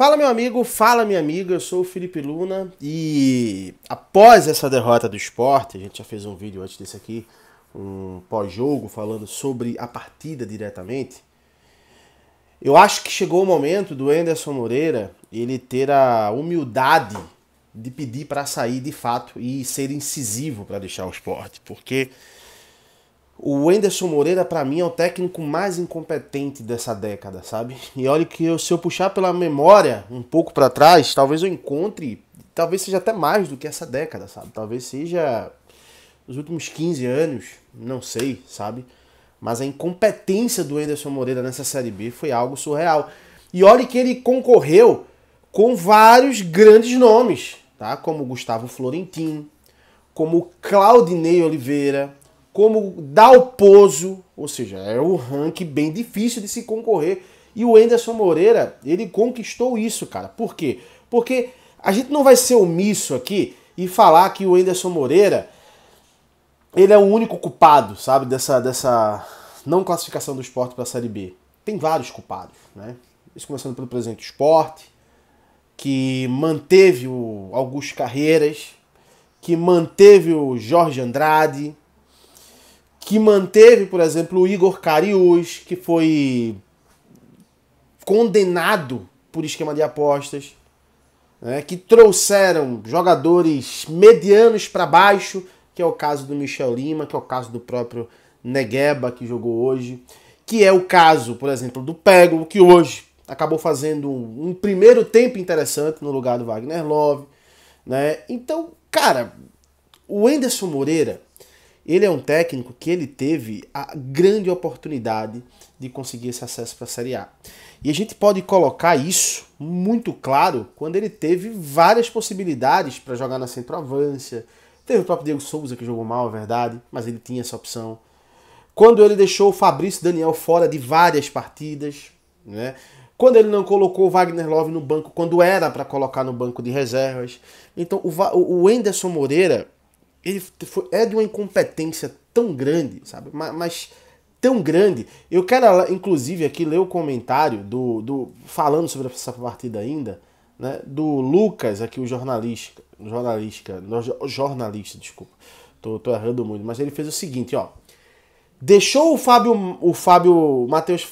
Fala meu amigo, fala minha amiga, eu sou o Felipe Luna e após essa derrota do esporte, a gente já fez um vídeo antes desse aqui, um pós-jogo falando sobre a partida diretamente. Eu acho que chegou o momento do Anderson Moreira ele ter a humildade de pedir para sair de fato e ser incisivo para deixar o esporte, porque o Anderson Moreira, para mim, é o técnico mais incompetente dessa década, sabe? E olha que eu, se eu puxar pela memória um pouco para trás, talvez eu encontre, talvez seja até mais do que essa década, sabe? Talvez seja os últimos 15 anos, não sei, sabe? Mas a incompetência do Anderson Moreira nessa Série B foi algo surreal. E olha que ele concorreu com vários grandes nomes, tá? Como Gustavo Florentin, como Claudinei Oliveira, como Dalpozo, ou seja, é um ranking bem difícil de se concorrer. E o Enderson Moreira, ele conquistou isso, cara. Por quê? Porque a gente não vai ser omisso aqui e falar que o Enderson Moreira ele é o único culpado, sabe, dessa, dessa não classificação do esporte para a Série B. Tem vários culpados, né? Isso começando pelo presidente do esporte, que manteve o Augusto Carreiras, que manteve o Jorge Andrade, que manteve, por exemplo, o Igor Cariús, que foi condenado por esquema de apostas, né, que trouxeram jogadores medianos para baixo, que é o caso do Michel Lima, que é o caso do próprio Negueba, que jogou hoje, que é o caso, por exemplo, do Pego, que hoje acabou fazendo um, primeiro tempo interessante no lugar do Wagner Love. Né? Então, cara, o Enderson Moreira ele é um técnico que ele teve a grande oportunidade de conseguir esse acesso para a Série A. E a gente pode colocar isso muito claro quando ele teve várias possibilidades para jogar na centroavância. Teve o próprio Diego Souza que jogou mal, é verdade, mas ele tinha essa opção. Quando ele deixou o Fabrício Daniel fora de várias partidas, né? Quando ele não colocou o Wagner Love no banco, quando era para colocar no banco de reservas. Então o, o Anderson Moreira, ele foi, é de uma incompetência tão grande, sabe? Mas, mas, tão grande. Eu quero, inclusive, aqui ler o comentário do, do falando sobre essa partida ainda, né? Do Lucas, aqui o jornalista, jornalista, jornalista, desculpa, tô, tô errando muito, mas ele fez o seguinte, ó. Deixou o Fábio, o Fábio Matheus,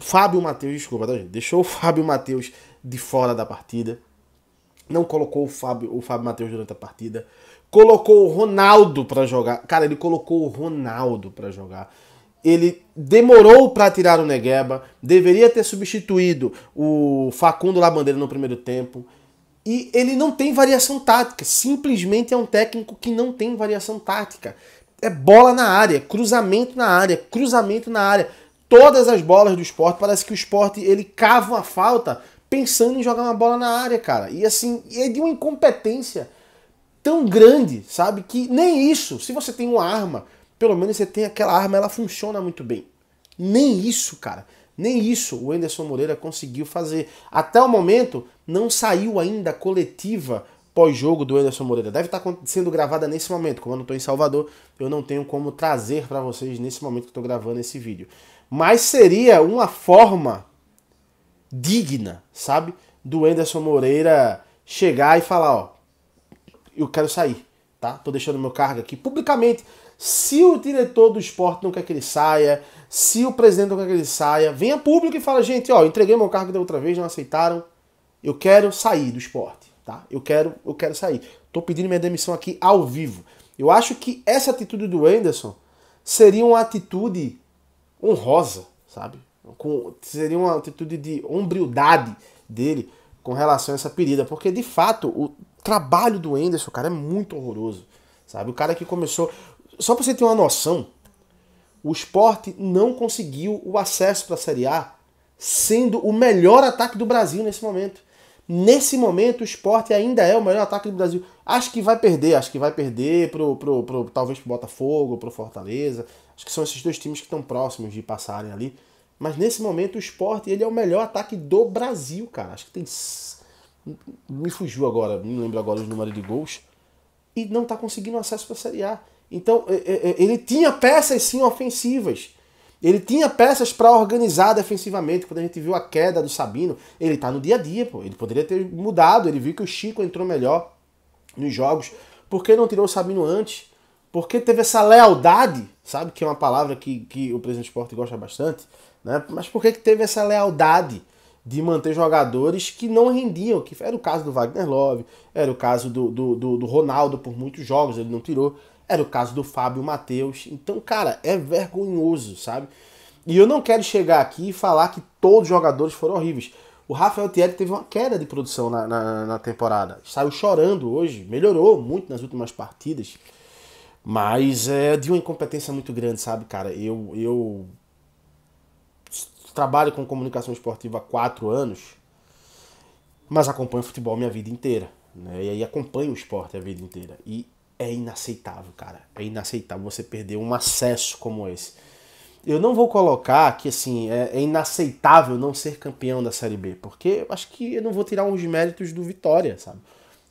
Fábio Matheus, desculpa, tá, gente? Deixou o Fábio Matheus de fora da partida não colocou o Fábio, o Fábio Matheus durante a partida. Colocou o Ronaldo para jogar. Cara, ele colocou o Ronaldo para jogar. Ele demorou para tirar o Negueba, deveria ter substituído o Facundo Labandeira no primeiro tempo. E ele não tem variação tática, simplesmente é um técnico que não tem variação tática. É bola na área, cruzamento na área, cruzamento na área todas as bolas do esporte. Parece que o esporte ele cava uma falta pensando em jogar uma bola na área, cara. E assim, é de uma incompetência tão grande, sabe? Que nem isso, se você tem uma arma, pelo menos você tem aquela arma, ela funciona muito bem. Nem isso, cara. Nem isso o Anderson Moreira conseguiu fazer. Até o momento, não saiu ainda a coletiva pós-jogo do Anderson Moreira. Deve estar tá sendo gravada nesse momento. Como eu não estou em Salvador, eu não tenho como trazer para vocês nesse momento que estou gravando esse vídeo. Mas seria uma forma digna, sabe? Do Anderson Moreira chegar e falar, ó, eu quero sair, tá? Tô deixando meu cargo aqui publicamente. Se o diretor do esporte não quer que ele saia, se o presidente não quer que ele saia, venha público e fala, gente, ó, entreguei meu cargo da outra vez, não aceitaram. Eu quero sair do esporte, tá? Eu quero, eu quero sair. Tô pedindo minha demissão aqui ao vivo. Eu acho que essa atitude do Anderson seria uma atitude honrosa, sabe? com, seria uma atitude de hombridade dele com relação a essa pedida, porque de fato o trabalho do Anderson, cara, é muito horroroso, sabe? O cara que começou, só para você ter uma noção, o esporte não conseguiu o acesso para a Série A, sendo o melhor ataque do Brasil nesse momento. Nesse momento, o esporte ainda é o melhor ataque do Brasil. Acho que vai perder, acho que vai perder pro, pro, pro, talvez pro Botafogo, pro Fortaleza. Acho que são esses dois times que estão próximos de passarem ali. Mas nesse momento o esporte ele é o melhor ataque do Brasil, cara. Acho que tem. Me fugiu agora, não lembro agora os números de gols. E não está conseguindo acesso para a Série A. Então, é, é, é, ele tinha peças sim ofensivas. Ele tinha peças para organizar defensivamente. Quando a gente viu a queda do Sabino, ele está no dia a dia, pô. Ele poderia ter mudado. Ele viu que o Chico entrou melhor nos jogos. Por que não tirou o Sabino antes? Por que teve essa lealdade, sabe? Que é uma palavra que, que o presidente do esporte gosta bastante né? Mas por que, que teve essa lealdade de manter jogadores que não rendiam? Que era o caso do Wagner Love, era o caso do, do, do, do Ronaldo por muitos jogos, ele não tirou. Era o caso do Fábio Matheus. Então, cara, é vergonhoso, sabe? E eu não quero chegar aqui e falar que todos os jogadores foram horríveis. O Rafael Thierry teve uma queda de produção na, na, na, temporada. Saiu chorando hoje, melhorou muito nas últimas partidas. Mas é de uma incompetência muito grande, sabe, cara? Eu, eu trabalho com comunicação esportiva há quatro anos, mas acompanho futebol minha vida inteira. Né? E aí acompanho o esporte a vida inteira. E é inaceitável, cara. É inaceitável você perder um acesso como esse. Eu não vou colocar que assim é, é inaceitável não ser campeão da Série B, porque eu acho que eu não vou tirar uns méritos do Vitória, sabe?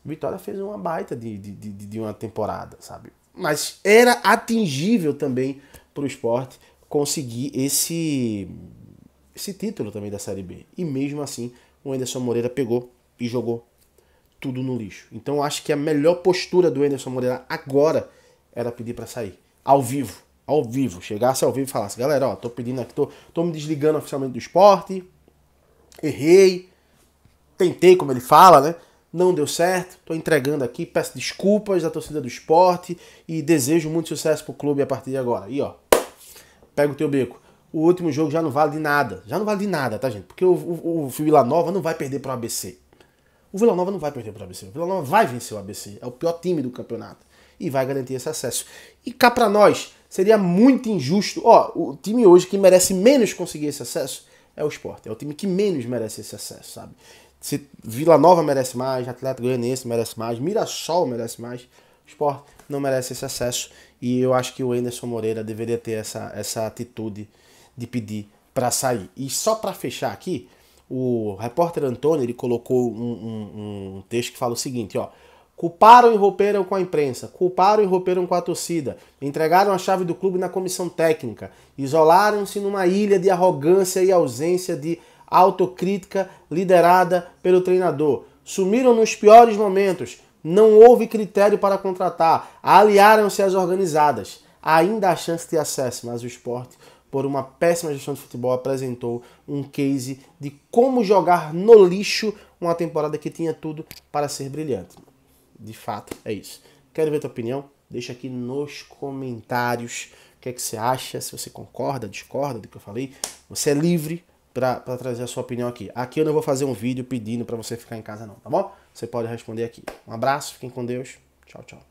O Vitória fez uma baita de, de, de, de uma temporada, sabe? Mas era atingível também para o esporte conseguir esse esse título também da Série B. E mesmo assim, o Anderson Moreira pegou e jogou tudo no lixo. Então acho que a melhor postura do Anderson Moreira agora era pedir para sair, ao vivo, ao vivo, chegasse ao vivo e falasse: "Galera, ó, tô pedindo aqui, tô, tô me desligando oficialmente do esporte. Errei, tentei, como ele fala, né? Não deu certo, tô entregando aqui, peço desculpas à torcida do esporte e desejo muito sucesso pro clube a partir de agora. E ó, pega o teu beco o último jogo já não vale de nada. Já não vale de nada, tá, gente? Porque o, o, o Vila Nova não vai perder para o ABC. O Vila Nova não vai perder para o ABC. O Vila Nova vai vencer o ABC. É o pior time do campeonato. E vai garantir esse acesso. E cá para nós, seria muito injusto. Ó, o time hoje que merece menos conseguir esse acesso é o Sport. É o time que menos merece esse acesso, sabe? Se Vila Nova merece mais, Atlético Goianiense merece mais, Mirassol merece mais, Sport não merece esse acesso. E eu acho que o Anderson Moreira deveria ter essa, essa atitude de pedir para sair. E só para fechar aqui, o repórter Antônio ele colocou um, um, um texto que fala o seguinte, ó. Culparam e romperam com a imprensa, culparam e romperam com a torcida, entregaram a chave do clube na comissão técnica, isolaram-se numa ilha de arrogância e ausência de autocrítica liderada pelo treinador. Sumiram nos piores momentos, não houve critério para contratar, aliaram-se às organizadas. Ainda há chance de acesso, mas o esporte por uma péssima gestão de futebol, apresentou um case de como jogar no lixo uma temporada que tinha tudo para ser brilhante. De fato, é isso. Quero ver tua opinião? Deixa aqui nos comentários o que é que você acha, se você concorda, discorda do que eu falei. Você é livre para trazer a sua opinião aqui. Aqui eu não vou fazer um vídeo pedindo para você ficar em casa não, tá bom? Você pode responder aqui. Um abraço, fiquem com Deus. Tchau, tchau.